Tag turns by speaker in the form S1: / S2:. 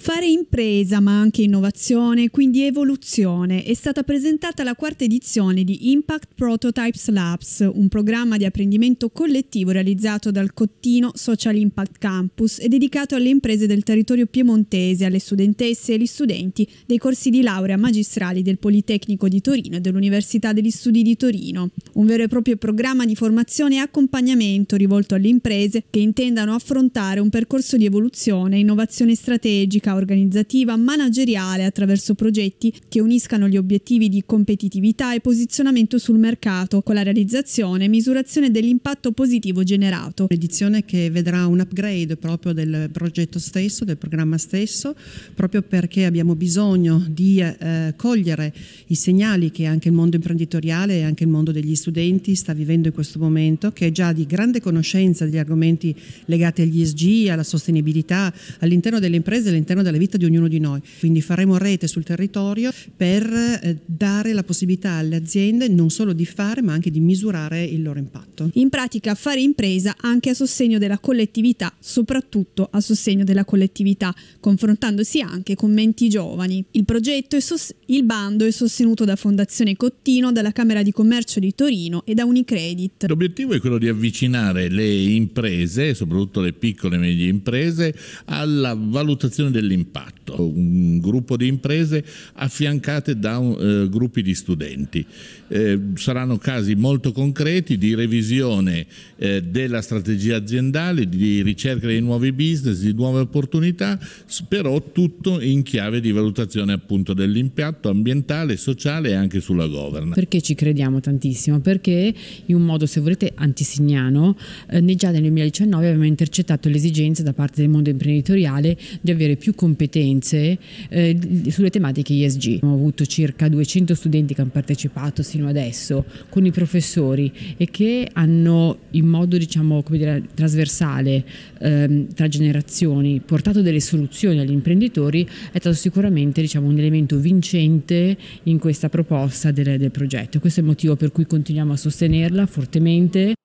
S1: Fare impresa ma anche innovazione, quindi evoluzione, è stata presentata la quarta edizione di Impact Prototypes Labs, un programma di apprendimento collettivo realizzato dal Cottino Social Impact Campus e dedicato alle imprese del territorio piemontese, alle studentesse e agli studenti dei corsi di laurea magistrali del Politecnico di Torino e dell'Università degli Studi di Torino. Un vero e proprio programma di formazione e accompagnamento rivolto alle imprese che intendano affrontare un percorso di evoluzione, e innovazione strategica, tecnica, organizzativa, manageriale attraverso progetti che uniscano gli obiettivi di competitività e posizionamento sul mercato con la realizzazione e misurazione dell'impatto
S2: positivo generato. Edizione che vedrà un upgrade proprio del progetto stesso, del programma stesso, proprio perché abbiamo bisogno di eh, cogliere i segnali che anche il mondo imprenditoriale e anche il mondo degli studenti sta vivendo in questo momento, che è già di grande conoscenza degli argomenti legati agli ESG, alla sostenibilità all'interno delle imprese, all'interno all'interno della vita di ognuno di noi. Quindi faremo rete sul territorio per eh, dare la possibilità alle aziende non solo di fare ma anche di misurare il loro impatto. In pratica fare impresa
S1: anche a sostegno della collettività, soprattutto a sostegno della collettività, confrontandosi anche con menti giovani. Il progetto e sos- il bando è sostenuto da Fondazione Cottino, dalla Camera di Commercio di Torino e da Unicredit.
S3: L'obiettivo è quello di avvicinare le imprese, soprattutto le piccole e medie imprese, alla valutazione del dell'impatto, un gruppo di imprese affiancate da un, eh, gruppi di studenti. Eh, saranno casi molto concreti di revisione eh, della strategia aziendale, di ricerca di nuovi business, di nuove opportunità, però tutto in chiave di valutazione appunto dell'impatto ambientale, sociale e anche sulla governance.
S4: Perché ci crediamo tantissimo? Perché in un modo, se volete, antisignano, né eh, già nel 2019 abbiamo intercettato l'esigenza da parte del mondo imprenditoriale di avere più più competenze eh, sulle tematiche ISG. Abbiamo avuto circa 200 studenti che hanno partecipato sino adesso con i professori e che hanno in modo diciamo, dire, trasversale ehm, tra generazioni portato delle soluzioni agli imprenditori è stato sicuramente diciamo, un elemento vincente in questa proposta del, del progetto. Questo è il motivo per cui continuiamo a sostenerla fortemente